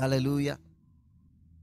hallelujah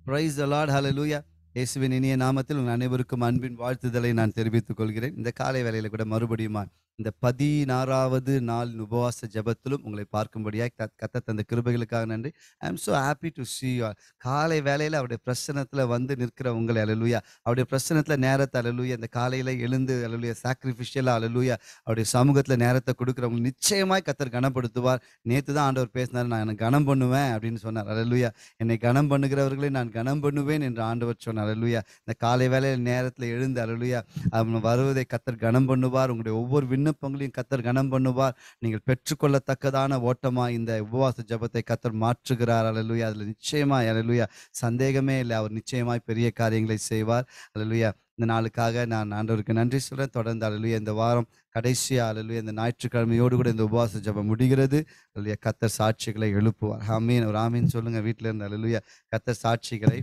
price allot hallelujah இயேசுவின் இனிய நாமத்தில் உங்கள் அனைவருக்கும் அன்பின் வாழ்த்துதலை நான் தெரிவித்துக் கொள்கிறேன் இந்த காலை வேலையில் கூட மறுபடியும் இந்த பதினாறாவது நாள் உபவாச ஜபத்திலும் உங்களை பார்க்கும்படியாக கத்த தந்த கிருபைகளுக்காக நன்றி I am so happy to see you காலை வேலையில் அவருடைய பிரசனத்தில் வந்து நிற்கிற உங்களை அழலுயா அவருடைய பிரசனத்தில் நேரத்தை அழலுயா இந்த காலையில் எழுந்து அழலுயா சாக்ரிஃபிஷியலாக அழலுயா அவருடைய சமூகத்தில் நேரத்தை கொடுக்குறவங்க நிச்சயமாக கத்தர் கனப்படுத்துவார் நேற்று தான் ஆண்டவர் பேசினார் நான் கனம் பண்ணுவேன் அப்படின்னு சொன்னார் அழலுயா என்னை கனம் பண்ணுகிறவர்களை நான் கனம் பண்ணுவேன் என்று ஆண்டவர் சொன்னார் அழலுயா இந்த காலை வேலையில் நேரத்தில் எழுந்து அழலுயா அவன் வருவதை கத்தர் கனம் பண்ணுவார் உங்களுடைய ஒவ்வொரு விண்ண விண்ணப்பங்களையும் கத்தர் கனம் பண்ணுவார் நீங்கள் பெற்றுக்கொள்ளத்தக்கதான ஓட்டமா இந்த உபவாச ஜபத்தை கத்தர் மாற்றுகிறார் அலலுயா அதில் நிச்சயமா அலலுயா சந்தேகமே இல்லை அவர் நிச்சயமாய் பெரிய காரியங்களை செய்வார் அலலுயா இந்த நாளுக்காக நான் ஆண்டவருக்கு நன்றி சொல்றேன் தொடர்ந்து அலலுயா இந்த வாரம் கடைசியா அலலுயா இந்த ஞாயிற்றுக்கிழமையோடு கூட இந்த உபவாச ஜபம் முடிகிறது அலலுயா கத்தர் சாட்சிகளை எழுப்புவார் ஆமீன் ஒரு ஆமீன் சொல்லுங்கள் வீட்டில் இருந்து அலலுயா கத்தர் சாட்சிகளை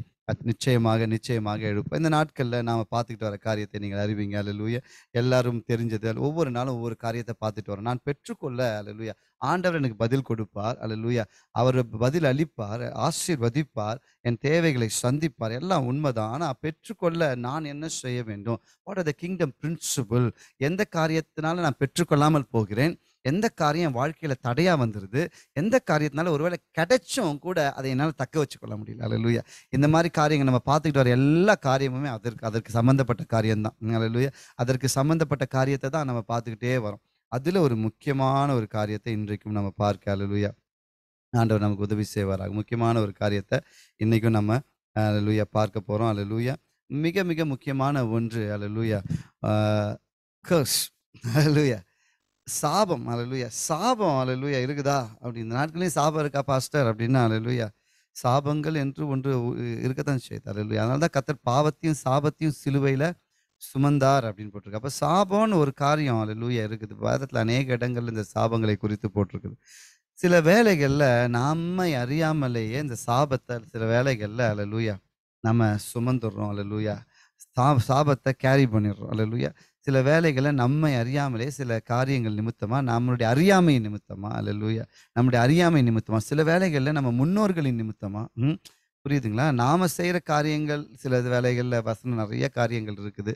நிச்சயமாக நிச்சயமாக எழுப்போம் இந்த நாட்களில் நாம் பார்த்துக்கிட்டு வர காரியத்தை நீங்கள் அறிவிங்க அலலுயா எல்லாரும் தெரிஞ்சது ஒவ்வொரு நாளும் ஒவ்வொரு காரியத்தை பார்த்துட்டு வரோம் நான் பெற்றுக்கொள்ள அலலுயா ஆண்டவர் எனக்கு பதில் கொடுப்பார் அலலுயா அவர் பதில் அளிப்பார் ஆசீர்வதிப்பார் என் தேவைகளை சந்திப்பார் எல்லாம் உண்மைதான் ஆனால் பெற்றுக்கொள்ள நான் என்ன செய்ய வேண்டும் what are the kingdom principle எந்த காரியத்தினாலும் நான் பெற்றுக்கொள்ளாமல் போகிறேன் எந்த காரியம் வாழ்க்கையில் தடையாக வந்துடுது எந்த காரியத்தினால ஒருவேளை கிடைச்சும் கூட அதை என்னால் தக்க வச்சுக்கொள்ள முடியல லூயா இந்த மாதிரி காரியங்கள் நம்ம பார்த்துக்கிட்டு வர எல்லா காரியமுமே அதற்கு அதற்கு சம்மந்தப்பட்ட காரியம்தான் லூயா அதற்கு சம்மந்தப்பட்ட காரியத்தை தான் நம்ம பார்த்துக்கிட்டே வரோம் அதில் ஒரு முக்கியமான ஒரு காரியத்தை இன்றைக்கும் நம்ம பார்க்க லூயா ஆண்டவர் நமக்கு உதவி செய்வாராக முக்கியமான ஒரு காரியத்தை இன்றைக்கும் நம்ம லூயா பார்க்க போகிறோம் அல்ல லூயா மிக மிக முக்கியமான ஒன்று அல்ல லூயா கர்ஸ் லூயா சாபம் அலலுயா சாபம் அலலுயா இருக்குதா அப்படி இந்த நாட்களையும் சாபம் இருக்கா பாஸ்டர் அப்படின்னா அலலுயா சாபங்கள் என்று ஒன்று இருக்கத்தான் செய்யுது அலலுயா அதனால தான் கத்தர் பாவத்தையும் சாபத்தையும் சிலுவையில் சுமந்தார் அப்படின்னு போட்டிருக்கு அப்போ சாபம்னு ஒரு காரியம் அலலுயா இருக்குது பாரதத்தில் அநேக இடங்கள்ல இந்த சாபங்களை குறித்து போட்டிருக்குது சில வேலைகளில் நாம அறியாமலேயே இந்த சாபத்தை சில வேலைகளில் அலலுயா நம்ம சுமந்துடுறோம் அலலுயா சா சாபத்தை கேரி பண்ணிடுறோம் அல்ல லூயா சில வேலைகளை நம்மை அறியாமலே சில காரியங்கள் நிமித்தமாக நம்மளுடைய அறியாமை நிமித்தமாக லூயா நம்முடைய அறியாமை நிமித்தமாக சில வேலைகளில் நம்ம முன்னோர்களின் நிமித்தமாக புரியுதுங்களா நாம் செய்கிற காரியங்கள் சில வேலைகளில் வசனம் நிறைய காரியங்கள் இருக்குது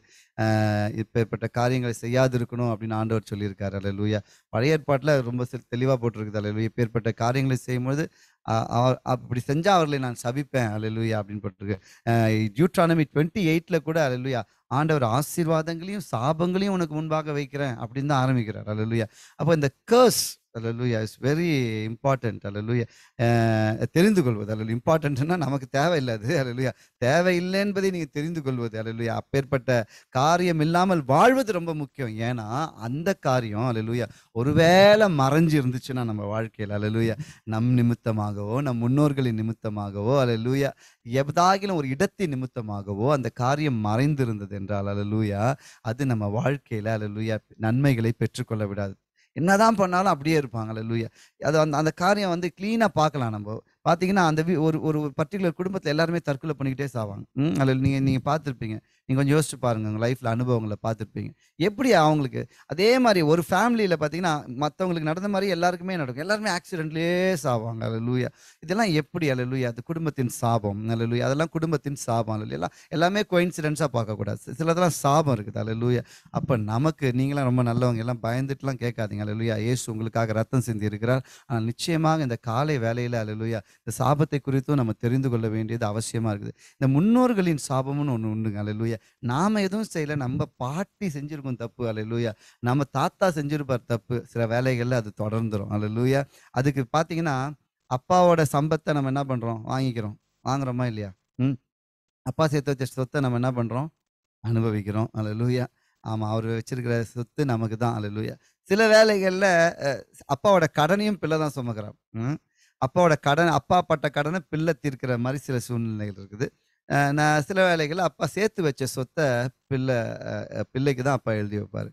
இப்பேற்பட்ட காரியங்களை செய்யாது இருக்கணும் அப்படின்னு ஆண்டவர் சொல்லியிருக்காரு அல்ல லூயா பழைய ஏற்பாட்டில் ரொம்ப தெளிவாக போட்டிருக்குது அல்ல லூயா இப்பேற்பட்ட காரியங்களை செய்யும்போது அப்படி செஞ்சா அவர்களை நான் சபிப்பேன் அலலுயா அப்படின்னு போட்டிருக்கு ஜூட்ரானமி டுவெண்ட்டி எயிட்ல கூட அலலுயா ஆண்டவர் ஆசீர்வாதங்களையும் சாபங்களையும் உனக்கு முன்பாக வைக்கிறேன் அப்படின்னு தான் ஆரம்பிக்கிறார் அலலுயா அப்போ இந்த கேர்ஸ் அலலுயா இட்ஸ் வெரி இம்பார்ட்டன்ட் அலலுயா தெரிந்து கொள்வது அலலு இம்பார்ட்டன்ட்னா நமக்கு தேவையில்லை அது அலலுயா தேவையில்லை என்பதை நீங்கள் தெரிந்து கொள்வது அலலுயா அப்பேற்பட்ட காரியம் இல்லாமல் வாழ்வது ரொம்ப முக்கியம் ஏன்னா அந்த காரியம் அலலுயா ஒருவேளை மறைஞ்சு இருந்துச்சுன்னா நம்ம வாழ்க்கையில் அலலுயா நம் நிமித்தமாக நிமித்தமாகவோ நம் முன்னோர்களின் நிமித்தமாகவோ அல்ல லூயா எதாகிலும் ஒரு இடத்தின் நிமித்தமாகவோ அந்த காரியம் மறைந்திருந்தது என்றால் அல்ல லூயா அது நம்ம வாழ்க்கையில அல்ல லூயா நன்மைகளை பெற்றுக்கொள்ள விடாது என்னதான் பண்ணாலும் அப்படியே இருப்பாங்க அல்ல லூயா அது அந்த அந்த காரியம் வந்து கிளீனாக பார்க்கலாம் நம்ம பார்த்தீங்கன்னா அந்த ஒரு ஒரு பர்டிகுலர் குடும்பத்தில் எல்லாருமே தற்கொலை பண்ணிக்கிட்டே சாவாங்க அதில் நீங்கள் நீங்கள் பார்த்துருப்பீங்க நீங்கள் கொஞ்சம் யோசிச்சு பாருங்கள் உங்கள் லைஃப்பில் அனுபவங்களை பார்த்துருப்பீங்க எப்படி அவங்களுக்கு அதே மாதிரி ஒரு ஃபேமிலியில் பார்த்தீங்கன்னா மற்றவங்களுக்கு நடந்த மாதிரி எல்லாருக்குமே நடக்கும் எல்லாருமே ஆக்சிடென்ட்லேயே சாவாங்க அல்ல லூயா இதெல்லாம் எப்படி அல்ல லூயா அது குடும்பத்தின் சாபம் அல்ல லூயா அதெல்லாம் குடும்பத்தின் சாபம் அல்ல எல்லாம் எல்லாமே கோயின்சிடென்ஸாக பார்க்கக்கூடாது சிலதெல்லாம் சாபம் இருக்குது அல்ல லூயா அப்போ நமக்கு நீங்களாம் ரொம்ப நல்லவங்க எல்லாம் பயந்துட்டுலாம் கேட்காதீங்க அல்ல லூயா ஏசு உங்களுக்காக ரத்தம் சிந்தி இருக்கிறார் ஆனால் நிச்சயமாக இந்த காலை வேலையில் அல்ல லூயா இந்த சாபத்தை குறித்தும் நம்ம தெரிந்து கொள்ள வேண்டியது அவசியமாக இருக்குது இந்த முன்னோர்களின் சாபம்னு ஒன்று உண்டுங்க அலையலூயா நாம் எதுவும் செய்யலை நம்ம பாட்டி செஞ்சுருக்கோம் தப்பு அலையலூயா நம்ம தாத்தா செஞ்சுருப்பார் தப்பு சில வேலைகளில் அது தொடர்ந்துடும் அலையலூயா அதுக்கு பார்த்தீங்கன்னா அப்பாவோட சம்பத்தை நம்ம என்ன பண்ணுறோம் வாங்கிக்கிறோம் வாங்குறோமா இல்லையா ம் அப்பா சேர்த்து வச்ச சொத்தை நம்ம என்ன பண்ணுறோம் அனுபவிக்கிறோம் அலையலூயா ஆமாம் அவர் வச்சிருக்கிற சொத்து நமக்கு தான் அலையலூயா சில வேலைகளில் அப்பாவோட கடனையும் பிள்ளை தான் சுமக்கிறான் அப்பாவோட கடன் அப்பா பட்ட கடனை பிள்ளை தீர்க்கிற மாதிரி சில சூழ்நிலைகள் இருக்குது நான் சில வேலைகளில் அப்பா சேர்த்து வச்ச சொத்தை பிள்ளை பிள்ளைக்கு தான் அப்பா எழுதி வைப்பார்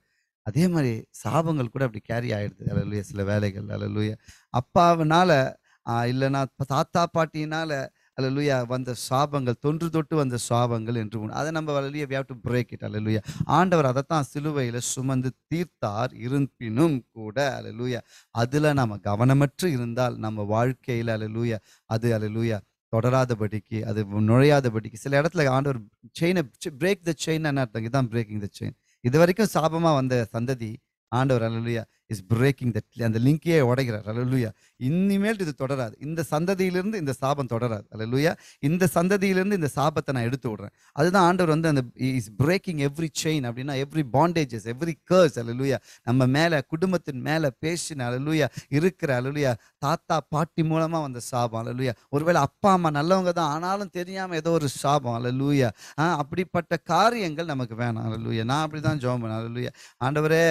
அதே மாதிரி சாபங்கள் கூட அப்படி கேரி ஆகிடுது அலலுயா சில வேலைகள் அலலுயா அப்பாவினால இல்லைன்னா தாத்தா பாட்டினால் அல்லலுயா வந்த சாபங்கள் தொன்று தொட்டு வந்த சாபங்கள் என்று அதை நம்ம அல்லலுயா வியா டு பிரேக் இட் அல்லலுயா ஆண்டவர் அதைத்தான் சிலுவையில் சுமந்து தீர்த்தார் இருப்பினும் கூட லூயா அதில் நம்ம கவனமற்று இருந்தால் நம்ம வாழ்க்கையில் அல்லலுயா அது அல்லலுயா தொடராதபடிக்கு அது நுழையாதபடிக்கு சில இடத்துல ஆண்டவர் செயினை பிரேக் த செயின் என்ன அர்த்தம் இதுதான் பிரேக்கிங் த செயின் இது வரைக்கும் சாபமாக வந்த சந்ததி ஆண்டவர் லூயா இஸ் பிரேக்கிங் தட் அந்த லிங்கையே உடைகிறார் அல்ல லூயா இனிமேல் இது தொடராது இந்த சந்ததியிலிருந்து இந்த சாபம் தொடராது லூயா இந்த சந்ததியிலிருந்து இந்த சாபத்தை நான் எடுத்து விடுறேன் அதுதான் ஆண்டவர் வந்து அந்த இஸ் பிரேக்கிங் எவ்ரி செயின் அப்படின்னா எவ்ரி பாண்டேஜஸ் எவ்ரி கர்ஸ் லூயா நம்ம மேலே குடும்பத்தின் மேலே பேசின லூயா இருக்கிற லூயா தாத்தா பாட்டி மூலமாக வந்த சாபம் லூயா ஒருவேளை அப்பா அம்மா நல்லவங்க தான் ஆனாலும் தெரியாமல் ஏதோ ஒரு சாபம் லூயா அப்படிப்பட்ட காரியங்கள் நமக்கு வேணாம் லூயா நான் அப்படி தான் ஜோம் பண்ணேன் லூயா ஆண்டவரே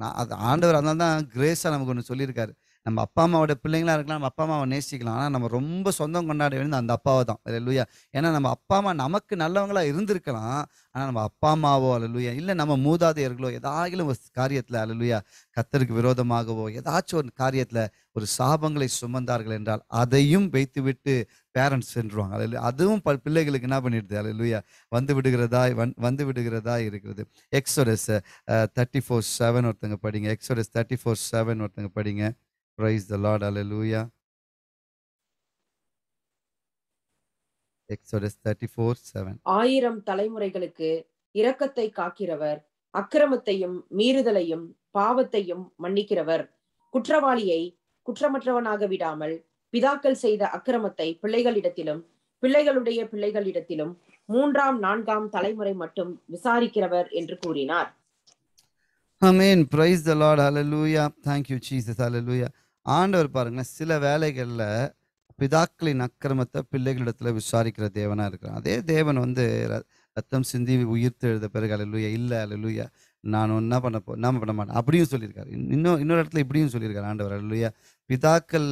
நான் அது ஆண்டவர் அந்த தான் கிரேஸாக நமக்கு ஒன்று சொல்லியிருக்காரு நம்ம அப்பா அம்மாவோட பிள்ளைங்களாக இருக்கலாம் நம்ம அப்பா அம்மாவை நேசிக்கலாம் ஆனால் நம்ம ரொம்ப சொந்தம் கொண்டாட வேண்டியது அந்த அப்பாவை தான் லூயா ஏன்னா நம்ம அப்பா அம்மா நமக்கு நல்லவங்களாக இருந்திருக்கலாம் ஆனால் நம்ம அப்பா அம்மாவோ அல்ல அலலுயா இல்லை நம்ம மூதாதையர்களோ ஏதாகிலும் ஒரு காரியத்தில் அல்ல லூயா கத்தருக்கு விரோதமாகவோ ஏதாச்சும் ஒரு காரியத்தில் ஒரு சாபங்களை சுமந்தார்கள் என்றால் அதையும் வைத்துவிட்டு பேரண்ட்ஸ் சென்றுவாங்க அல்ல அதுவும் ப பிள்ளைகளுக்கு என்ன பண்ணிடுது லூயா வந்து விடுகிறதா வந் வந்து விடுகிறதா இருக்கிறது எக்ஸோரஸ் தேர்ட்டி ஃபோர் செவன் ஒருத்தங்க படிங்க எக்ஸோரஸ் தேர்ட்டி ஃபோர் செவன் ஒருத்தங்க படிங்க ப்ரைஸ் த லார்ட் அல்ல லூயா எக்ஸோரஸ் தேர்ட்டி ஃபோர் செவன் ஆயிரம் தலைமுறைகளுக்கு இரக்கத்தை காக்கிறவர் அக்கிரமத்தையும் மீறுதலையும் பாவத்தையும் மன்னிக்கிறவர் குற்றவாளியை குற்றமற்றவனாக விடாமல் பிதாக்கள் செய்த அக்கிரமத்தை பிள்ளைகளிடத்திலும் பிள்ளைகளுடைய பிள்ளைகளிடத்திலும் மூன்றாம் நான்காம் தலைமுறை மட்டும் விசாரிக்கிறவர் என்று கூறினார் amen praise the lord hallelujah thank you Jesus hallelujah ஆண்டவர் பாருங்க சில வேலைகளில் பிதாக்களின் அக்கிரமத்தை பிள்ளைகளிடத்தில் விசாரிக்கிற தேவனாக இருக்கிறான் அதே தேவன் வந்து ரத்தம் சிந்தி உயிர்த்து எழுத பிறகு அலலுயா இல்லை அலலுயா நான் ஒன்றா பண்ண போ நாம பண்ண மாட்டேன் அப்படியும் சொல்லியிருக்காரு இன்னும் இன்னொரு இடத்துல இப்படியும் சொல்லியிருக்காரு ஆண்டவர் அல்லையா பிதாக்கள்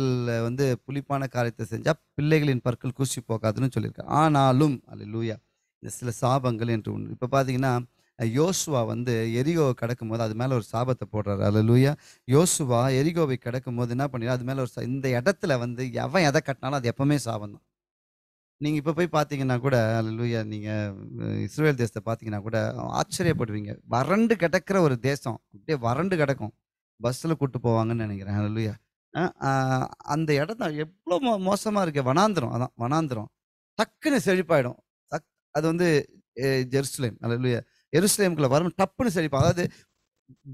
வந்து புளிப்பான காரியத்தை செஞ்சால் பிள்ளைகளின் பற்கள் கூசி போக்காதுன்னு சொல்லியிருக்காரு ஆனாலும் அல்ல லூயா இந்த சில சாபங்கள் என்று ஒன்று இப்போ பார்த்தீங்கன்னா யோசுவா வந்து எரிகோவை கிடக்கும் போது அது மேலே ஒரு சாபத்தை போடுறாரு அதில் லூயா யோசுவா எரிகோவை கிடக்கும் போது என்ன பண்ணிடுறா அது மேலே ஒரு இந்த இடத்துல வந்து எவன் எதை கட்டினாலும் அது எப்பவுமே சாபம் தான் நீங்க இப்ப போய் பாத்தீங்கன்னா கூட லூயா நீங்க இஸ்ரேல் தேசத்தை பாத்தீங்கன்னா கூட ஆச்சரியப்படுவீங்க வறண்டு கிடக்கிற ஒரு தேசம் அப்படியே வறண்டு கிடக்கும் பஸ்ஸில் கூப்பிட்டு போவாங்கன்னு நினைக்கிறேன் அந்த இடத்த எவ்வளோ மோ மோசமாக இருக்கு வனாந்திரம் அதான் வனாந்திரம் டக்குன்னு செழிப்பாயிடும் டக் அது வந்து ஜெருசலேம் அல்லா எருசலேமுக்குள்ள வரும் டப்புன்னு செழிப்பா அதாவது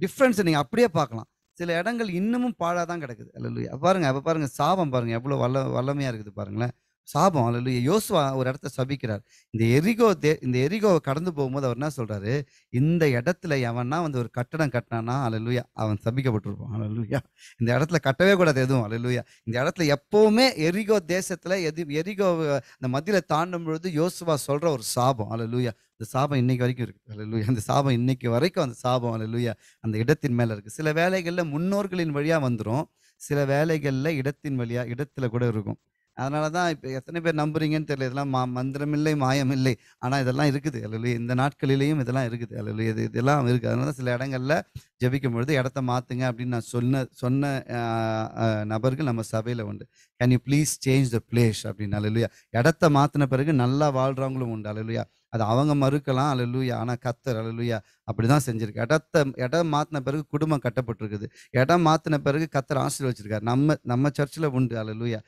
டிஃப்ரென்ஸை நீங்கள் அப்படியே பார்க்கலாம் சில இடங்கள் இன்னமும் பாழாக தான் கிடக்குது அல்லா பாருங்க அப்போ பாருங்க சாபம் பாருங்க எவ்வளோ வல்ல வல்லமையாக இருக்குது பாருங்களேன் சாபம் அல்ல யோசுவா ஒரு இடத்த சபிக்கிறார் இந்த எரிகோ தே இந்த எரிகோவை கடந்து போகும்போது அவர் என்ன சொல்றாரு இந்த இடத்துல எவன்னா வந்து ஒரு கட்டடம் கட்டினானா அலலுயா அவன் சபிக்கப்பட்டிருப்பான் அலலுயா இந்த இடத்துல கட்டவே கூடாது எதுவும் அலலுயா இந்த இடத்துல எப்பவுமே எரிகோ தேசத்துல எது எரிகோ அந்த மதியில தாண்டும் பொழுது யோசுவா சொல்ற ஒரு சாபம் அலலுயா இந்த சாபம் இன்னைக்கு வரைக்கும் இருக்கு அலலுயா அந்த சாபம் இன்னைக்கு வரைக்கும் அந்த சாபம் அலலுயா அந்த இடத்தின் மேல இருக்கு சில வேலைகள்ல முன்னோர்களின் வழியா வந்துடும் சில வேலைகளில் இடத்தின் வழியாக இடத்துல கூட இருக்கும் அதனால தான் இப்போ எத்தனை பேர் நம்புறீங்கன்னு தெரியல இதெல்லாம் மா மந்திரமில்லை மாயமில்லை ஆனால் இதெல்லாம் இருக்குது அல்லது இந்த நாட்களிலேயும் இதெல்லாம் இருக்குது அல்லது இது இதெல்லாம் இருக்குது அதனால சில இடங்களில் ஜபிக்கும் பொழுது இடத்த மாற்றுங்க அப்படின்னு நான் சொன்ன சொன்ன நபர்கள் நம்ம சபையில் உண்டு can you please change the place அப்படின்னு அலலுயா இடத்த மாற்றின பிறகு நல்லா வாழ்கிறவங்களும் உண்டு அலலுயா அது அவங்க மறுக்கலாம் லூயா ஆனால் கத்தர் லூயா அப்படி தான் செஞ்சுருக்கு இடத்த இடம் மாற்றின பிறகு குடும்பம் கட்டப்பட்டிருக்குது இடம் மாற்றின பிறகு கத்தர் ஆசிரியர் வச்சுருக்காரு நம்ம நம்ம சர்ச்சில் உண்டு லூயா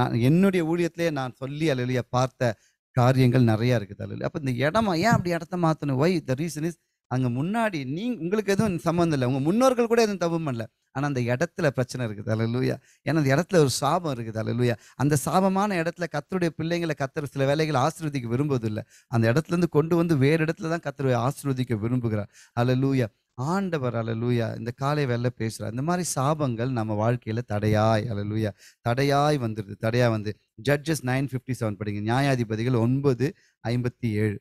நான் என்னுடைய ஊழியத்திலே நான் சொல்லி அழலுயா பார்த்த காரியங்கள் நிறையா இருக்குது அழலுயா அப்போ இந்த இடமா ஏன் அப்படி இடத்த மாற்றணும் ஒய் த ரீசன் இஸ் அங்கே முன்னாடி நீ உங்களுக்கு எதுவும் சம்மந்தம் இல்லை உங்கள் முன்னோர்கள் கூட எதுவும் தப்பு பண்ணல ஆனால் அந்த இடத்துல பிரச்சனை இருக்குது லூயா ஏன்னா அந்த இடத்துல ஒரு சாபம் இருக்குது லூயா அந்த சாபமான இடத்துல கத்தருடைய பிள்ளைங்களை கத்துற சில வேலைகளை ஆசிர்வதிக்க விரும்புவதில்லை அந்த இடத்துலேருந்து கொண்டு வந்து வேறு இடத்துல தான் கத்தருடைய ஆசிர்வதிக்க விரும்புகிறார் லூயா ஆண்டவர் அலலூயா இந்த காலை வேலை பேசுகிறார் இந்த மாதிரி சாபங்கள் நம்ம வாழ்க்கையில் தடையாய் அலலூயா தடையாய் வந்துடுது தடையாக வந்து ஜட்ஜஸ் நைன் ஃபிஃப்டி செவன் படிங்க நியாயாதிபதிகள் ஒன்பது ஐம்பத்தி ஏழு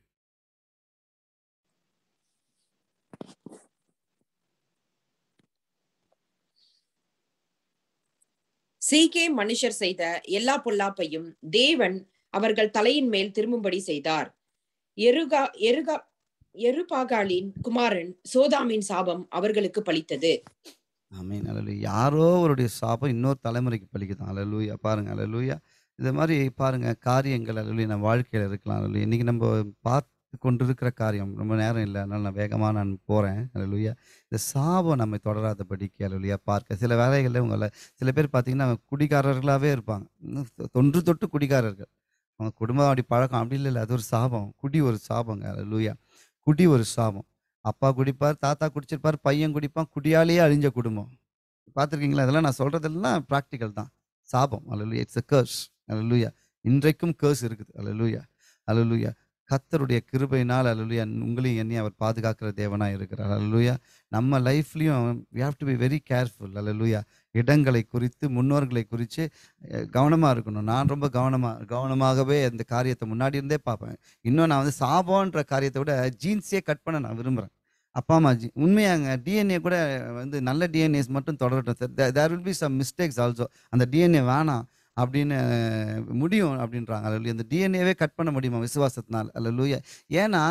ஸ்ரீகே மனுஷர் செய்த எல்லா பொல்லாப்பையும் தேவன் அவர்கள் தலையின் மேல் திரும்பும்படி செய்தார் எருகா எருகா எருபாகாலின் குமாரன் சோதாமின் சாபம் அவர்களுக்கு பலித்தது யாரோ அவருடைய சாபம் இன்னொரு தலைமுறைக்கு பழிக்குதான் அலலூயா பாருங்க அலலூயா இந்த மாதிரி பாருங்க காரியங்கள் அலலு நம்ம வாழ்க்கையில் இருக்கலாம் அலலு இன்னைக்கு நம்ம பார்த்து கொண்டிருக்கிற காரியம் ரொம்ப நேரம் இல்லை அதனால் நான் வேகமாக நான் போகிறேன் லுய்யா இந்த சாபம் நம்மை அது லுய்யா பார்க்க சில வேலைகளில் உங்களை சில பேர் பார்த்தீங்கன்னா குடிகாரர்களாகவே இருப்பாங்க தொன்று தொட்டு குடிகாரர்கள் அவங்க குடும்பம் அப்படி பழக்கம் அப்படி இல்லை இல்லை அது ஒரு சாபம் குடி ஒரு சாபங்க லுய்யா குடி ஒரு சாபம் அப்பா குடிப்பார் தாத்தா குடிச்சிருப்பார் பையன் குடிப்பான் குடியாலேயே அழிஞ்ச குடும்பம் பார்த்துருக்கீங்களா அதெல்லாம் நான் சொல்கிறதெல்லாம் ப்ராக்டிக்கல் தான் சாபம் அலலுயா இட்ஸ் அ கர்ஸ் அலலுயா இன்றைக்கும் கேர்ஸ் இருக்குது அலலுயா அலலுயா கத்தருடைய கிருபையினால் அலுவயா உங்களையும் என்னையும் அவர் பாதுகாக்கிற தேவனாக இருக்கிறார் அலுவயா நம்ம லைஃப்லையும் we have to be very careful அலுவயா இடங்களை குறித்து முன்னோர்களை குறித்து கவனமாக இருக்கணும் நான் ரொம்ப கவனமாக கவனமாகவே அந்த காரியத்தை முன்னாடி இருந்தே பார்ப்பேன் இன்னும் நான் வந்து சாபோன்ற காரியத்தை விட ஜீன்ஸே கட் பண்ண நான் விரும்புகிறேன் அப்பா அம்மா ஜி உண்மையாங்க டிஎன்ஏ கூட வந்து நல்ல டிஎன்ஏஸ் மட்டும் தொடரட்டும் there will be some mistakes also அந்த டிஎன்ஏ வேணாம் அப்படின்னு முடியும் அப்படின்றாங்க அல்ல இந்த டிஎன்ஏவே கட் பண்ண முடியுமா விசுவாசத்தினால் அல்ல லூயா ஏன்னா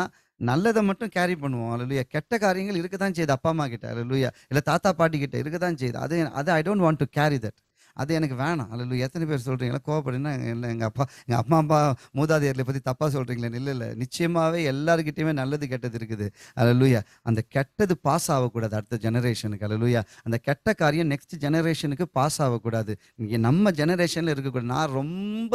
நல்லதை மட்டும் கேரி பண்ணுவோம் அல்ல கெட்ட காரியங்கள் இருக்க தான் செய்யுது அப்பா அம்மா கிட்ட அல்ல லூயா இல்லை தாத்தா பாட்டி கிட்ட இருக்க தான் செய்யுது அது அது I don't want to carry that அது எனக்கு வேணாம் அல்ல எத்தனை பேர் சொல்கிறீங்களா கோவப்படுறீங்கன்னா இல்லை எங்கள் அப்பா எங்கள் அம்மா அப்பா மூதாதையர்களை பற்றி தப்பாக சொல்கிறீங்களே இல்லை இல்லை நிச்சயமாகவே எல்லாருக்கிட்டையுமே நல்லது கெட்டது இருக்குது அல்ல அந்த கெட்டது பாஸ் ஆகக்கூடாது அடுத்த ஜெனரேஷனுக்கு அல்ல அந்த கெட்ட காரியம் நெக்ஸ்ட் ஜெனரேஷனுக்கு பாஸ் ஆகக்கூடாது நம்ம ஜெனரேஷனில் இருக்கக்கூடாது நான் ரொம்ப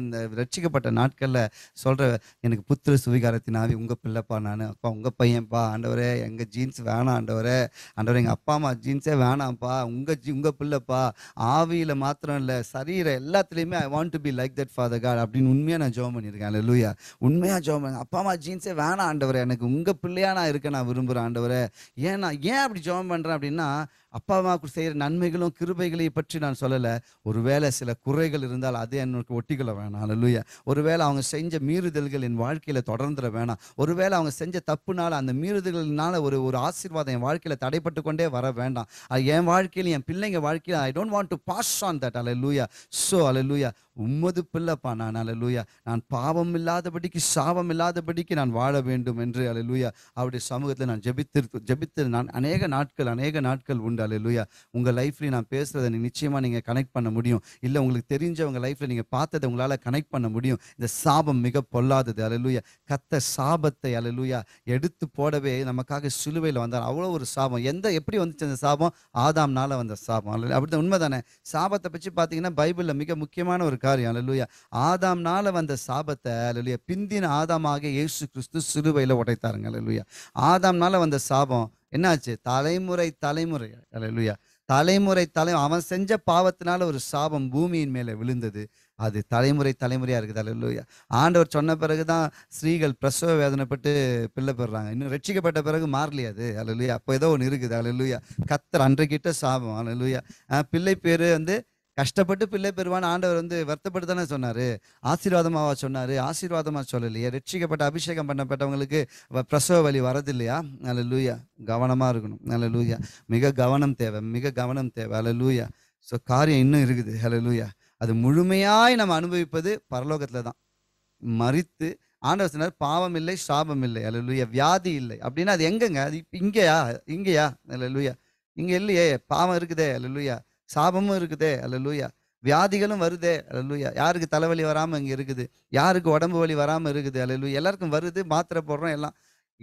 இந்த ரட்சிக்கப்பட்ட நாட்களில் சொல்கிற எனக்கு புத்திர சுவீகாரத்தினாவி ஆவி உங்கள் பிள்ளைப்பா நான் அப்பா உங்கள் பையன்ப்பா ஆண்டவரே எங்கள் ஜீன்ஸ் வேணாம் ஆண்டவரே ஆண்டவரே எங்கள் அப்பா அம்மா ஜீன்ஸே வேணாம்ப்பா உங்கள் ஜி உங்கள் பிள்ளைப்பா ஆவியில் பாடியில் மாத்திரம் இல்லை சரீர எல்லாத்துலேயுமே I want to be like that father God அப்படின்னு உண்மையாக நான் ஜோம் பண்ணியிருக்கேன் அல்ல லூயா உண்மையாக ஜோம் பண்ணி அப்பா அம்மா ஜீன்ஸே வேணாம் ஆண்டவரை எனக்கு உங்கள் பிள்ளையாக நான் இருக்க நான் விரும்புகிறேன் ஆண்டவரை ஏன் நான் ஏன் அப்படி ஜோம் பண்ணுறேன் அப்படின்னா அப்பா அம்மாவுக்கு செய்கிற நன்மைகளும் கிருபைகளையும் பற்றி நான் சொல்லலை ஒருவேளை சில குறைகள் இருந்தால் அது என்னுக்கு ஒட்டிக்கொள்ள வேணாம் ஒரு ஒருவேளை அவங்க செஞ்ச மீறுதல்கள் என் வாழ்க்கையில் தொடர்ந்துட வேணாம் ஒருவேளை அவங்க செஞ்ச தப்புனால அந்த மீறுதல்களினால ஒரு ஒரு ஆசீர்வாதம் என் வாழ்க்கையில் தடைப்பட்டு கொண்டே வர வேண்டாம் என் வாழ்க்கையில் என் பிள்ளைங்க வாழ்க்கையில் I don't want to pass on that அலை லூயா ஸோ அல்ல லூயா உம்மது பிள்ளைப்பா நான் அலலூயா நான் பாவம் இல்லாதபடிக்கு சாபம் இல்லாதபடிக்கு நான் வாழ வேண்டும் என்று அலலூயா அவருடைய சமூகத்தில் நான் ஜெபித்திரு ஜெபித்து நான் அநேக நாட்கள் அநேக நாட்கள் உண்டு அலலூயா உங்கள் லைஃப்லேயும் நான் பேசுகிறத நிச்சயமாக நீங்கள் கனெக்ட் பண்ண முடியும் இல்லை உங்களுக்கு தெரிஞ்சவங்க லைஃப்பில் நீங்கள் பார்த்ததை உங்களால் கனெக்ட் பண்ண முடியும் இந்த சாபம் மிக பொல்லாதது அலலூயா கத்த சாபத்தை அலலூயா எடுத்து போடவே நமக்காக சிலுவையில் வந்தார் அவ்வளோ ஒரு சாபம் எந்த எப்படி வந்துச்சு அந்த சாபம் ஆதாம்னால வந்த சாபம் அப்படி தான் உண்மை தானே சாபத்தை பற்றி பார்த்தீங்கன்னா பைபிளில் மிக முக்கியமான ஒரு இருக்கார் அலலுயா ஆதாம்னால வந்த சாபத்தை அலலுயா பிந்தின ஆதாமாக இயேசு கிறிஸ்து சிலுவையில் உடைத்தாருங்க லூயா ஆதாம்னால வந்த சாபம் என்னாச்சு தலைமுறை தலைமுறை அலலுயா தலைமுறை தலை அவன் செஞ்ச பாவத்தினால ஒரு சாபம் பூமியின் மேலே விழுந்தது அது தலைமுறை தலைமுறையாக இருக்குது அல்லையா ஆண்டவர் சொன்ன பிறகு தான் ஸ்ரீகள் பிரசவ வேதனைப்பட்டு பிள்ளை பெறுறாங்க இன்னும் ரட்சிக்கப்பட்ட பிறகு மாறலையாது அல்லையா அப்போ ஏதோ ஒன்று இருக்குது அல்லையா கத்தர் அன்றைக்கிட்ட சாபம் அல்லையா பிள்ளை பேர் வந்து கஷ்டப்பட்டு பிள்ளை பெறுவான் ஆண்டவர் வந்து வருத்தப்பட்டு தானே சொன்னார் ஆசீர்வாதமாக சொன்னார் ஆசீர்வாதமாக சொல்லலையே ரட்சிக்கப்பட்ட அபிஷேகம் பண்ணப்பட்டவங்களுக்கு பிரசவ வழி வரது இல்லையா நல்ல லூயா கவனமாக இருக்கணும் நல்ல லூயா மிக கவனம் தேவை மிக கவனம் தேவை அல்ல லூயா ஸோ காரியம் இன்னும் இருக்குது ஹலோ லூயா அது முழுமையாய் நம்ம அனுபவிப்பது பரலோகத்தில் தான் மறித்து ஆண்டவர் சொன்னார் பாவம் இல்லை சாபம் இல்லை அல்ல லூயா வியாதி இல்லை அப்படின்னா அது எங்கங்க அது இப்போ இங்கேயா இங்கேயா நல்ல லூயா இங்கே இல்லையே பாவம் இருக்குதே அல்ல லூயா சாபமும் இருக்குதே அல்ல லூயா வியாதிகளும் வருதே அலலுயா யாருக்கு தலைவலி வராமல் இங்கே இருக்குது யாருக்கு உடம்பு வலி வராமல் இருக்குது அலலு எல்லாருக்கும் வருது மாத்திரை போடுறோம் எல்லாம்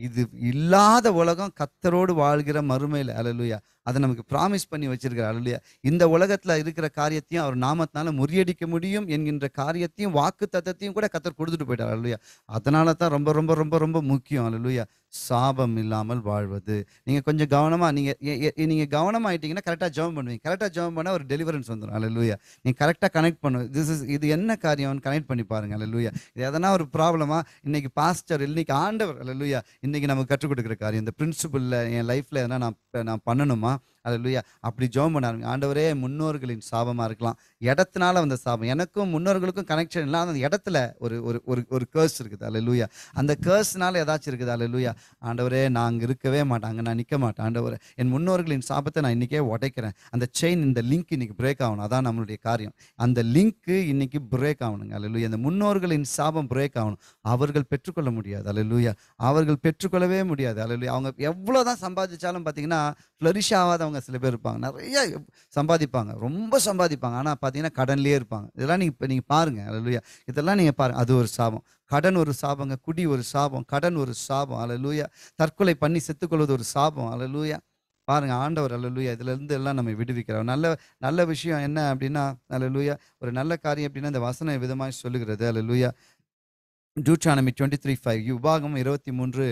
இது இல்லாத உலகம் கத்தரோடு வாழ்கிற மறுமையில் லூயா அதை நமக்கு ப்ராமிஸ் பண்ணி வச்சிருக்கிறார் இல்லையா இந்த உலகத்தில் இருக்கிற காரியத்தையும் அவர் நாமத்தினால முறியடிக்க முடியும் என்கின்ற காரியத்தையும் வாக்கு தத்தத்தையும் கூட கத்தர் கொடுத்துட்டு போயிட்டார் இல்லையா அதனால தான் ரொம்ப ரொம்ப ரொம்ப ரொம்ப முக்கியம் இல்லையா சாபம் இல்லாமல் வாழ்வது நீங்கள் கொஞ்சம் கவனமாக நீங்கள் நீங்கள் கவனமாகிட்டீங்கன்னா கரெக்டாக ஜெபம் பண்ணுவீங்க கரெக்டாக ஜெபம் பண்ணால் ஒரு டெலிவரன்ஸ் வந்துடும் லூயா நீங்கள் கரெக்டாக கனெக்ட் பண்ணு திஸ் இஸ் இது என்ன காரியம்னு கனெக்ட் பண்ணி பாருங்கள் லூயா இது எதனா ஒரு ப்ராப்ளமாக இன்னைக்கு பாஸ்டர் இன்னைக்கு ஆண்டவர் லூயா இன்னைக்கு நமக்கு கற்றுக் கொடுக்குற காரியம் இந்த பிரின்சிபலில் என் லைஃப்பில் எதனா நான் நான் பண்ணணுமா au அது லூயா அப்படி ஜோம் பண்ண ஆரம்பிங்க ஆண்டவரே முன்னோர்களின் சாபமாக இருக்கலாம் இடத்தினால வந்த சாபம் எனக்கும் முன்னோர்களுக்கும் கனெக்ஷன் இல்லாத அந்த இடத்துல ஒரு ஒரு ஒரு ஒரு கேர்ஸ் இருக்குது அல்ல லூயா அந்த கேர்ஸ்னால ஏதாச்சும் இருக்குது அல்ல லூயா ஆண்டவரே நான் அங்கே இருக்கவே மாட்டேன் அங்கே நான் நிற்க மாட்டேன் ஆண்டவரே என் முன்னோர்களின் சாபத்தை நான் இன்றைக்கே உடைக்கிறேன் அந்த செயின் இந்த லிங்க் இன்னைக்கு பிரேக் ஆகணும் அதான் நம்மளுடைய காரியம் அந்த லிங்க்கு இன்னைக்கு பிரேக் ஆகணுங்க அல்ல லூயா இந்த முன்னோர்களின் சாபம் பிரேக் ஆகணும் அவர்கள் பெற்றுக்கொள்ள முடியாது அல்ல லூயா அவர்கள் பெற்றுக்கொள்ளவே முடியாது அல்ல லூயா அவங்க எவ்வளோ தான் சம்பாதிச்சாலும் பார்த்தீங்கன்னா ஃப்ளரிஷ் ஆகாதவங்க இல்லாதவங்க சில பேர் இருப்பாங்க நிறைய சம்பாதிப்பாங்க ரொம்ப சம்பாதிப்பாங்க ஆனால் பார்த்தீங்கன்னா கடன்லேயே இருப்பாங்க இதெல்லாம் நீங்கள் இப்போ நீங்கள் பாருங்கள் அலலூயா இதெல்லாம் நீங்கள் பாருங்கள் அது ஒரு சாபம் கடன் ஒரு சாபங்க குடி ஒரு சாபம் கடன் ஒரு சாபம் அலலூயா தற்கொலை பண்ணி செத்துக்கொள்வது ஒரு சாபம் அலலூயா பாருங்கள் ஆண்டவர் அலலூயா இதிலேருந்து எல்லாம் நம்ம விடுவிக்கிறோம் நல்ல நல்ல விஷயம் என்ன அப்படின்னா அலலூயா ஒரு நல்ல காரியம் அப்படின்னா இந்த வசன விதமாக சொல்லுகிறது அலலூயா டூச்சானமி டுவெண்ட்டி த்ரீ ஃபைவ் யுபாகம் இருபத்தி மூன்று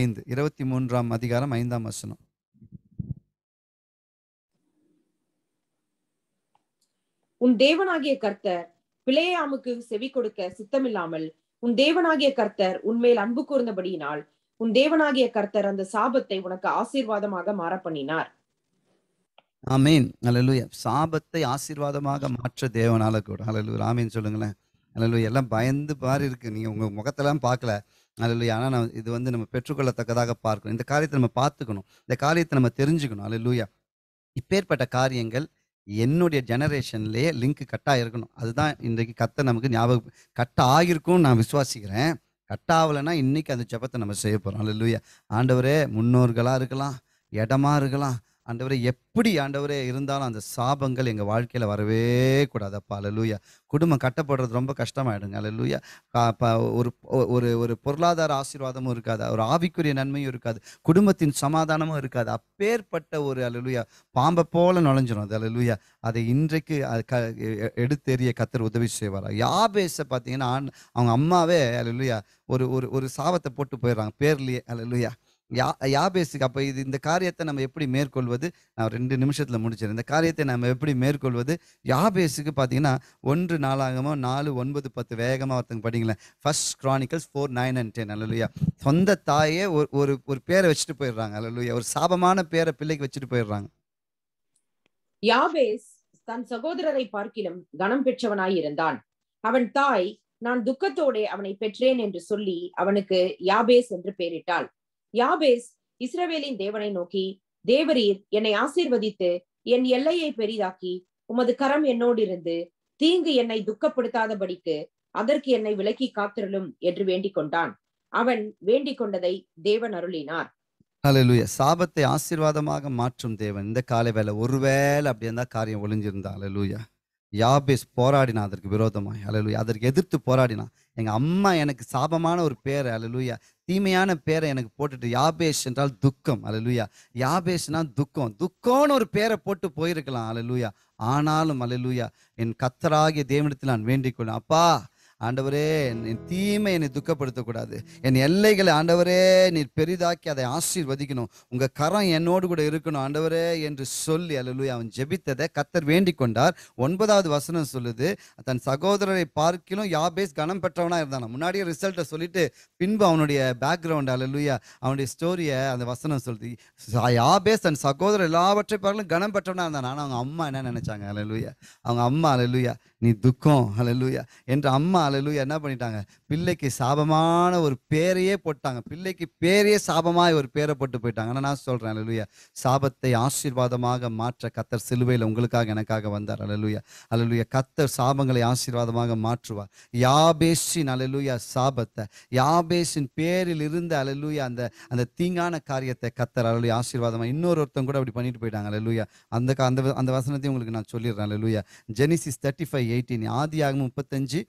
ஐந்து இருபத்தி மூன்றாம் அதிகாரம் ஐந்தாம் வசனம் உன் தேவனாகிய கர்த்தர் பிளேயாமுக்கு செவி கொடுக்க சித்தமில்லாமல் உன் தேவனாகிய கர்த்தர் உன்மேல் அன்பு கூர்ந்தபடியினால் உன் தேவனாகிய கர்த்தர் அந்த சாபத்தை உனக்கு ஆசீர்வாதமாக மாற பண்ணினார் ஆமீன் அலலுயா சாபத்தை ஆசீர்வாதமாக மாற்ற தேவனால கூட அலலு ஆமீன் சொல்லுங்களேன் அலலு எல்லாம் பயந்து பாரு இருக்கு நீங்க உங்க முகத்தெல்லாம் பார்க்கல அலலுயா ஆனா நம்ம இது வந்து நம்ம பெற்றுக்கொள்ளத்தக்கதாக பார்க்கணும் இந்த காரியத்தை நம்ம பார்த்துக்கணும் இந்த காரியத்தை நம்ம தெரிஞ்சுக்கணும் அலலுயா இப்பேற்பட்ட காரியங்கள் என்னுடைய ஜெனரேஷன்லேயே லிங்க் கட்டாக இருக்கணும் அதுதான் இன்றைக்கு கத்தை நமக்கு ஞாபகம் கட் ஆகிருக்கும்னு நான் விசுவாசிக்கிறேன் ஆகலைன்னா இன்றைக்கி அந்த ஜபத்தை நம்ம செய்ய போகிறோம் இல்லை ஆண்டவரே முன்னோர்களாக இருக்கலாம் இடமா இருக்கலாம் ஆண்டவரே எப்படி ஆண்டவரே இருந்தாலும் அந்த சாபங்கள் எங்கள் வாழ்க்கையில் வரவே கூடாது அப்பா அலலூயா குடும்பம் கட்டப்படுறது ரொம்ப கஷ்டமாயிடுங்க அலலூயா ஒரு ஒரு ஒரு பொருளாதார ஆசீர்வாதமும் இருக்காது ஒரு ஆவிக்குரிய நன்மையும் இருக்காது குடும்பத்தின் சமாதானமும் இருக்காது அப்பேற்பட்ட ஒரு அலலூயா பாம்பை போல நுழைஞ்சிடும் அது அலலூயா அதை இன்றைக்கு க எடுத்தெறிய கத்தர் உதவி செய்வார் யாபேஸை பார்த்தீங்கன்னா அவங்க அம்மாவே அலலூயா ஒரு ஒரு ஒரு சாபத்தை போட்டு போயிடுறாங்க பேர்லேயே அலலூயா யா யாபேசுக்கு அப்போ இது இந்த காரியத்தை நம்ம எப்படி மேற்கொள்வது நான் ரெண்டு நிமிஷத்தில் முடிச்சிடறேன் இந்த காரியத்தை நம்ம எப்படி மேற்கொள்வது யாபேசுக்கு பார்த்தீங்கன்னா ஒன்று நாளாகமோ நாலு ஒன்பது பத்து வேகமாக ஒருத்தங்க படிங்களேன் first Chronicles four nine and ten அல்லலுயா சொந்த தாயே ஒரு ஒரு ஒரு பேரை வச்சுட்டு போயிடுறாங்க அல்லலுயா ஒரு சாபமான பேரை பிள்ளைக்கு வச்சுட்டு போயிடுறாங்க யாபேஸ் தன் சகோதரரை பார்க்கிலும் கனம் பெற்றவனாய் இருந்தான் அவன் தாய் நான் துக்கத்தோட அவனை பெற்றேன் என்று சொல்லி அவனுக்கு யாபேஸ் என்று பெயரிட்டாள் யாபேஸ் இஸ்ரவேலின் தேவனை நோக்கி தேவரீர் என்னை ஆசீர்வதித்து என் எல்லையை பெரிதாக்கி உமது கரம் என்னோடிருந்து தீங்கு என்னை துக்கப்படுத்தாதபடிக்கு அதற்கு என்னை விலக்கி காத்திரலும் என்று வேண்டிக் கொண்டான் அவன் வேண்டிக் கொண்டதை தேவன் அருளினார் அலலுயா சாபத்தை ஆசீர்வாதமாக மாற்றும் தேவன் இந்த காலை வேலை ஒருவேளை அப்படி இருந்தா காரியம் ஒளிஞ்சிருந்தா அலலுயா யாபேஸ் போராடினா அதற்கு விரோதமாய் அலலுயா அதற்கு எதிர்த்து போராடினான் எங்கள் அம்மா எனக்கு சாபமான ஒரு பேர் அலலுயா தீமையான பேரை எனக்கு போட்டுட்டு யாபேஷ் என்றால் துக்கம் அலலுயா யாபேஷ்னா துக்கம் துக்கம்னு ஒரு பேரை போட்டு போயிருக்கலாம் அலலுயா ஆனாலும் அலலுயா என் கத்தராகிய தேவனத்தில் நான் வேண்டிக் கொள்ளேன் அப்பா ஆண்டவரே என் தீமை என்னை துக்கப்படுத்தக்கூடாது என் எல்லைகளை ஆண்டவரே நீ பெரிதாக்கி அதை ஆசீர்வதிக்கணும் உங்கள் கரம் என்னோடு கூட இருக்கணும் ஆண்டவரே என்று சொல்லி அலுவலி அவன் ஜெபித்ததை கத்தர் வேண்டிக் கொண்டார் ஒன்பதாவது வசனம் சொல்லுது தன் சகோதரரை பார்க்கிலும் யாபேஸ் கனம் பெற்றவனாக இருந்தான் முன்னாடியே ரிசல்ட்டை சொல்லிட்டு பின்பு அவனுடைய பேக்ரவுண்ட் அலுவலியா அவனுடைய ஸ்டோரியை அந்த வசனம் சொல்லுது யாபேஸ் தன் சகோதரர் எல்லாவற்றை பார்க்கலும் கனம் பெற்றவனாக இருந்தான் ஆனால் அவங்க அம்மா என்ன நினைச்சாங்க அலுவலியா அவங்க அம்மா அலுவலியா நீ துக்கம் அலுவலியா என்று அம்மா அலலு என்ன பண்ணிட்டாங்க பிள்ளைக்கு சாபமான ஒரு பேரையே போட்டாங்க பிள்ளைக்கு பேரையே சாபமாக ஒரு பேரை போட்டு போயிட்டாங்க ஆனால் நான் சொல்கிறேன் அலலுயா சாபத்தை ஆசீர்வாதமாக மாற்ற கத்தர் சிலுவையில் உங்களுக்காக எனக்காக வந்தார் அலலுயா அலலுயா கத்தர் சாபங்களை ஆசீர்வாதமாக மாற்றுவார் யாபேஷின் அலலுயா சாபத்தை யாபேஷின் பேரில் இருந்த அலலுயா அந்த அந்த தீங்கான காரியத்தை கத்தர் அலலுயா ஆசீர்வாதமாக இன்னொரு ஒருத்தன் கூட அப்படி பண்ணிட்டு போயிட்டாங்க அலலுயா அந்த அந்த அந்த வசனத்தையும் உங்களுக்கு நான் சொல்லிடுறேன் அலலுயா ஜெனிசிஸ் தேர்ட்டி ஃபைவ் எயிட்டீன் ஆகும் முப்பத்தஞ்சு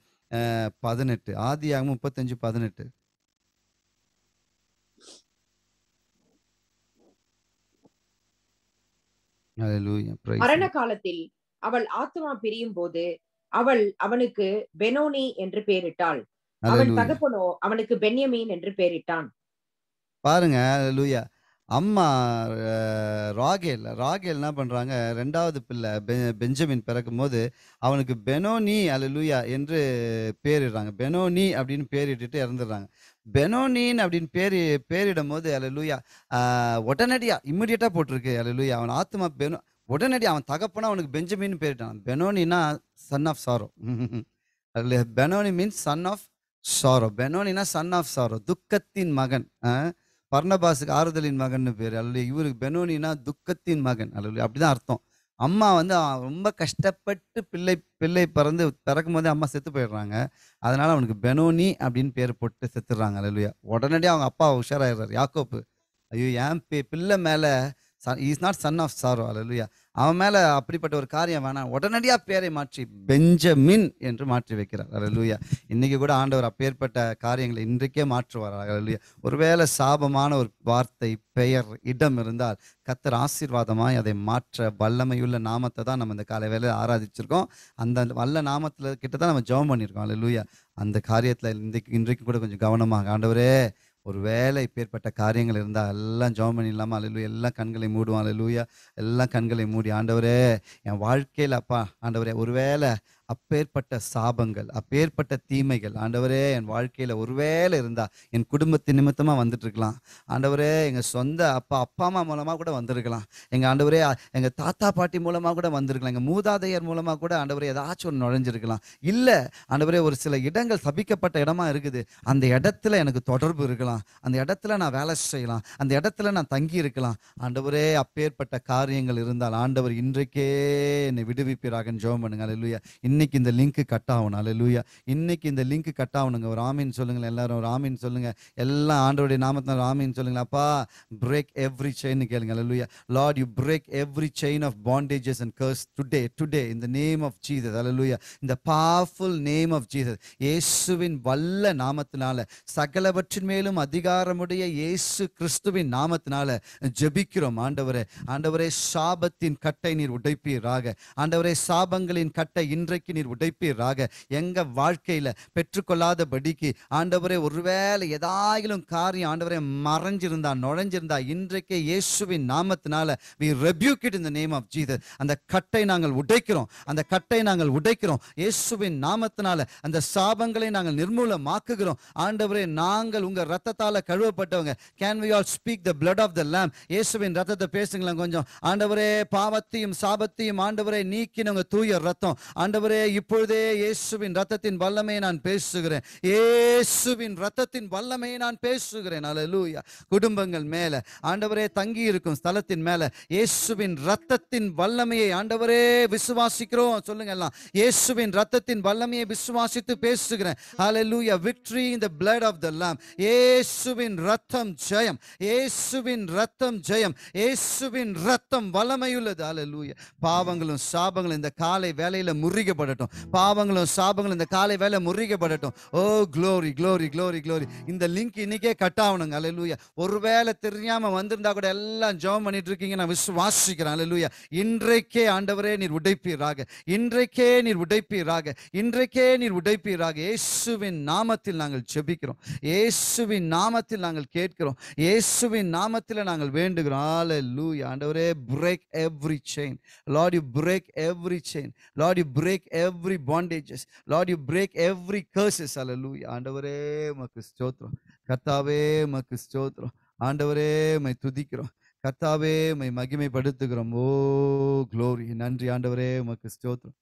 பதினெட்டு ஆகும் முப்பத்தஞ்சு பதினெட்டு மரண காலத்தில் அவள் ஆத்மா பிரியும் போது அவள் அவனுக்கு பெனோனி என்று பெயரிட்டாள் அவன் தகப்பனோ அவனுக்கு பென்யமீன் என்று பெயரிட்டான் பாருங்க லூயா அம்மா ராகேல் ராகேல் என்ன பண்ணுறாங்க ரெண்டாவது பிள்ளை பெ பெஞ்சமின் பிறக்கும்போது அவனுக்கு பெனோனி லூயா என்று பேரிடுறாங்க பெனோனி அப்படின்னு பேரிட்டுட்டு இறந்துடுறாங்க பெனோனின் அப்படின்னு பேர் பேரிடும் போது லூயா உடனடியாக இம்மிடியட்டாக போட்டிருக்கு லூயா அவன் ஆத்மா பெனோ உடனடி அவன் தகப்பனா அவனுக்கு பெஞ்சமின் பேரிட்டான் பெனோனினா son of sorrow Benoni means son of sorrow பெனோனினா சன் ஆஃப் சாரோ துக்கத்தின் மகன் பர்ணபாஸுக்கு ஆறுதலின் மகன் பேர் அல்ல இவருக்கு பெனோனினா துக்கத்தின் மகன் அல்ல அப்படிதான் அர்த்தம் அம்மா வந்து ரொம்ப கஷ்டப்பட்டு பிள்ளை பிள்ளை பிறந்து பிறக்கும் போதே அம்மா செத்து போயிடுறாங்க அதனால அவனுக்கு பெனோனி அப்படின்னு பேர் போட்டு செத்துடுறாங்க அல்லையா உடனடியாக அவங்க அப்பா உஷாராகிடுறாரு யாக்கோப்பு ஐயோ ஏன் பி பிள்ளை மேலே is not son of sorrow அலலுயா அவன் மேலே அப்படிப்பட்ட ஒரு காரியம் வேணாம் உடனடியாக பேரை மாற்றி பெஞ்சமின் என்று மாற்றி வைக்கிறார் அலலுயா இன்றைக்கி கூட ஆண்டவர் அப்பேற்பட்ட காரியங்களை இன்றைக்கே மாற்றுவார் அலலுயா ஒருவேளை சாபமான ஒரு வார்த்தை பெயர் இடம் இருந்தால் கத்தர் ஆசீர்வாதமாய் அதை மாற்ற வல்லமையுள்ள நாமத்தை தான் நம்ம இந்த காலை வேலையில் ஆராதிச்சிருக்கோம் அந்த வல்ல நாமத்தில் கிட்ட தான் நம்ம ஜெபம் பண்ணியிருக்கோம் அலலுயா அந்த காரியத்தில் இன்றைக்கு இன்றைக்கு கூட கொஞ்சம் கவனமாக ஆண்டவரே ஒரு வேலை இப்பேற்பட்ட காரியங்கள் இருந்தால் எல்லாம் ஜோம் பண்ணி இல்லாமல் அலலூயா எல்லாம் கண்களை மூடுவான் அலலூயா எல்லாம் கண்களை மூடி ஆண்டவரே என் வாழ்க்கையில் அப்பா ஆண்டவரே ஒரு வேலை அப்பேற்பட்ட சாபங்கள் அப்பேற்பட்ட தீமைகள் ஆண்டவரே என் வாழ்க்கையில் ஒருவேளை இருந்தா என் குடும்பத்து நிமித்தமாக வந்துட்டுருக்கலாம் ஆண்டவரே எங்கள் சொந்த அப்பா அப்பா அம்மா மூலமாக கூட வந்திருக்கலாம் எங்கள் ஆண்டவரே எங்கள் தாத்தா பாட்டி மூலமாக கூட வந்திருக்கலாம் எங்கள் மூதாதையர் மூலமாக கூட ஆண்டவரே ஏதாச்சும் ஒன்று நுழைஞ்சிருக்கலாம் இல்லை ஆண்டவரே ஒரு சில இடங்கள் சபிக்கப்பட்ட இடமா இருக்குது அந்த இடத்துல எனக்கு தொடர்பு இருக்கலாம் அந்த இடத்துல நான் வேலை செய்யலாம் அந்த இடத்துல நான் தங்கி இருக்கலாம் ஆண்டவரே அப்பேற்பட்ட காரியங்கள் இருந்தால் ஆண்டவர் இன்றைக்கே என்னை விடுவிப்பிறாகன்னு ஜோம் பண்ணுங்க இல்லையா இன்னைக்கு இந்த லிங்க் கட் ஆகணும் லூயா இன்னைக்கு இந்த லிங்க் கட் ஆகணுங்க ஒரு ஆமீன் சொல்லுங்களேன் எல்லாரும் ஒரு ஆமீன் சொல்லுங்க எல்லாம் ஆண்டோடைய நாமத்தினால் ஆமின்னு சொல்லுங்களேன் அப்பா பிரேக் எவ்ரி செயின் கேளுங்க லூயா lord you break every chain of bondages and curse today today in the name of Jesus லூயா இந்த பவர்ஃபுல் நேம் ஆஃப் ஜீசஸ் இயேசுவின் வல்ல நாமத்தினால சகலவற்றின் மேலும் அதிகாரமுடைய இயேசு கிறிஸ்துவின் நாமத்தினால ஜபிக்கிறோம் ஆண்டவரே ஆண்டவரே சாபத்தின் கட்டை நீர் உடைப்பீராக ஆண்டவரே சாபங்களின் கட்டை இன்றைக்கு வரைக்கும் நீர் உடைப்பீராக எங்க வாழ்க்கையில பெற்றுக்கொள்ளாதபடிக்கு ஆண்டவரே ஒருவேளை ஏதாயிலும் காரியம் ஆண்டவரே மறைஞ்சிருந்தா நுழைஞ்சிருந்தா இன்றைக்கே இயேசுவின் நாமத்தினால வி ரெபியூக்கிட் இந்த நேம் ஆஃப் ஜீசஸ் அந்த கட்டை நாங்கள் உடைக்கிறோம் அந்த கட்டை நாங்கள் உடைக்கிறோம் இயேசுவின் நாமத்தினால அந்த சாபங்களை நாங்கள் நிர்மூலமாக்குகிறோம் ஆண்டவரே நாங்கள் உங்க ரத்தத்தால கழுவப்பட்டவங்க can we all speak the blood of the lamb இயேசுவின் ரத்தத்தை பேசுங்களேன் கொஞ்சம் ஆண்டவரே பாவத்தையும் சாபத்தையும் ஆண்டவரே நீக்கினவங்க தூய ரத்தம் ஆண்டவரே ஆண்டவரே இப்பொழுதே இயேசுவின் ரத்தத்தின் வல்லமையை நான் பேசுகிறேன் இயேசுவின் ரத்தத்தின் வல்லமையை நான் பேசுகிறேன் அல்ல லூயா குடும்பங்கள் மேல ஆண்டவரே தங்கி இருக்கும் ஸ்தலத்தின் மேல இயேசுவின் ரத்தத்தின் வல்லமையை ஆண்டவரே விசுவாசிக்கிறோம் சொல்லுங்க எல்லாம் இயேசுவின் ரத்தத்தின் வல்லமையை விசுவாசித்து பேசுகிறேன் அல்ல லூயா விக்ட்ரி இந்த பிளட் ஆஃப் த லாம் இயேசுவின் ரத்தம் ஜெயம் இயேசுவின் ரத்தம் ஜெயம் இயேசுவின் ரத்தம் வல்லமையுள்ளது அலலூயா பாவங்களும் சாபங்களும் இந்த காலை வேலையில முறிகப்படும் முறிக்கப்படட்டும் பாவங்களும் சாபங்களும் இந்த காலை வேலை முறிக்கப்படட்டும் oh glory glory glory glory இந்த லிங்க் இன்னைக்கே கட் ஆகணுங்க அலலூயா ஒருவேளை தெரியாம வந்திருந்தா கூட எல்லாம் ஜெபம் பண்ணிட்டு இருக்கீங்க நான் விசுவாசிக்கிறேன் அலையூயா இன்றைக்கே ஆண்டவரே நீர் உடைப்பீராக இன்றைக்கே நீர் உடைப்பீராக இன்றைக்கே நீர் உடைப்பீராக இயேசுவின் நாமத்தில் நாங்கள் செபிக்கிறோம் இயேசுவின் நாமத்தில் நாங்கள் கேட்கிறோம் இயேசுவின் நாமத்தில் நாங்கள் வேண்டுகிறோம் ஆலலூயா ஆண்டவரே break every chain lord you break every chain lord you break every bondages lord you break every curses அலலூய் ஆண்டவரே மக்கு ஸ்தோத்திரம் கர்த்தாவே மக்கு ஸ்தோத்திரம் ஆண்டவரே மை துதிக்கிறோம் கர்த்தாவே மை மகிமைப்படுத்துகிறோம் ஓ க்ளோரி நன்றி ஆண்டவரே மக்கு ஸ்தோத்திரம்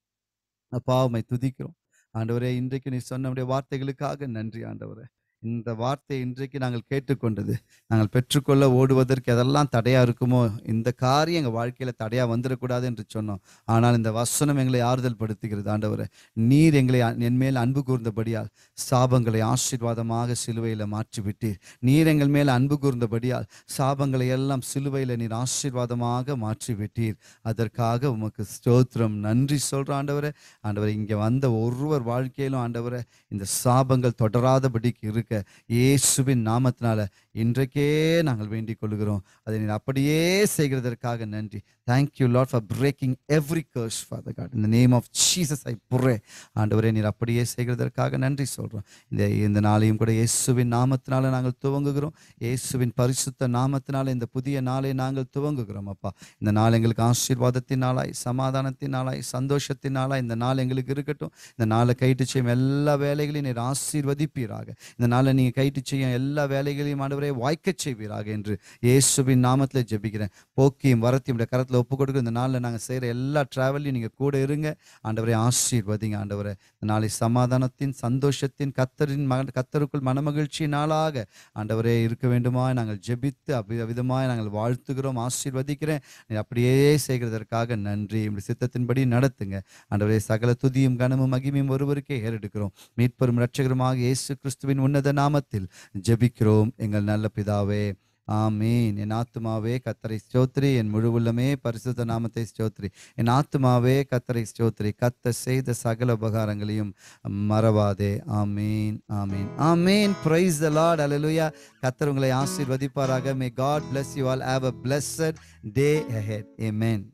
அப்பா மை துதிக்கிறோம் ஆண்டவரே இன்றைக்கு நீ சொன்ன வார்த்தைகளுக்காக நன்றி ஆண்டவரே இந்த வார்த்தை இன்றைக்கு நாங்கள் கேட்டுக்கொண்டது நாங்கள் பெற்றுக்கொள்ள ஓடுவதற்கு எதெல்லாம் தடையாக இருக்குமோ இந்த காரியம் எங்கள் வாழ்க்கையில் தடையாக வந்துடக்கூடாது என்று சொன்னோம் ஆனால் இந்த வசனம் எங்களை ஆறுதல் படுத்துகிறது ஆண்டவர் நீர் எங்களை என் மேல் அன்பு கூர்ந்தபடியால் சாபங்களை ஆசீர்வாதமாக சிலுவையில் மாற்றிவிட்டீர் நீர் எங்கள் மேல் அன்பு கூர்ந்தபடியால் சாபங்களை எல்லாம் சிலுவையில் நீர் ஆசீர்வாதமாக மாற்றிவிட்டீர் அதற்காக உமக்கு ஸ்தோத்திரம் நன்றி சொல்கிற ஆண்டவரை ஆண்டவர் இங்கே வந்த ஒருவர் வாழ்க்கையிலும் ஆண்டவரை இந்த சாபங்கள் தொடராதபடிக்கு இருக்க இயேசுவின் நாமத்தினால இன்றைக்கே நாங்கள் வேண்டிக் கொள்கிறோம் அதை நீர் அப்படியே செய்கிறதற்காக நன்றி thank you lord for breaking every curse father God in the name of Jesus I pray ஆண்டவரே நீர் அப்படியே செய்கிறதற்காக நன்றி சொல்கிறோம் இந்த இந்த நாளையும் கூட இயேசுவின் நாமத்தினால நாங்கள் துவங்குகிறோம் இயேசுவின் பரிசுத்த நாமத்தினால இந்த புதிய நாளை நாங்கள் துவங்குகிறோம் அப்பா இந்த நாள் எங்களுக்கு ஆசீர்வாதத்தின் நாளாய் சமாதானத்தின் நாளாய் சந்தோஷத்தின் நாளாய் இந்த நாள் எங்களுக்கு இருக்கட்டும் இந்த நாளை கைட்டு செய்யும் எல்லா வேலைகளையும் நீர் ஆசீர்வதிப்பீராக இந்த நாள் அதனால நீங்க கைட்டு செய்யும் எல்லா வேலைகளையும் ஆண்டவரை வாய்க்க செய்வீராக என்று இயேசுவின் நாமத்துல ஜெபிக்கிறேன் போக்கியும் வரத்தையும் கரத்துல ஒப்பு கொடுக்கும் இந்த நாளில் நாங்கள் செய்யற எல்லா ட்ராவலையும் நீங்க கூட இருங்க ஆண்டவரை ஆசீர்வதிங்க ஆண்டவரை நாளை சமாதானத்தின் சந்தோஷத்தின் கத்தரின் மக கத்தருக்குள் மனமகிழ்ச்சி நாளாக ஆண்டவரே இருக்க வேண்டுமா நாங்கள் ஜெபித்து அபி விதமாக நாங்கள் வாழ்த்துகிறோம் ஆசீர்வதிக்கிறேன் அப்படியே செய்கிறதற்காக நன்றி இப்படி சித்தத்தின்படி நடத்துங்க ஆண்டவரே சகல துதியும் கனமும் மகிமையும் ஒருவருக்கே ஏறெடுக்கிறோம் மீட்பெரும் இரட்சகருமாக இயேசு கிறிஸ்துவின் உன்னத நாமத்தில் ஜெபிக்கிறோம் எங்கள் நல்ல பிதாவே ஆமீன் என் ஆத்துமாவே கத்தரை ஸ்தோத்ரி என் முழுவுள்ளமே பரிசுத்த நாமத்தை ஸ்தோத்ரி என் ஆத்துமாவே கத்தரை ஸ்தோத்ரி கத்த செய்த சகல உபகாரங்களையும் மறவாதே ஆமீன் ஆமீன் ஆமீன் பிரைஸ் த லார்ட் அலலுயா கத்தர் உங்களை ஆசீர்வதிப்பாராக may God bless you all have a blessed day ஹெட் ஏ மேன்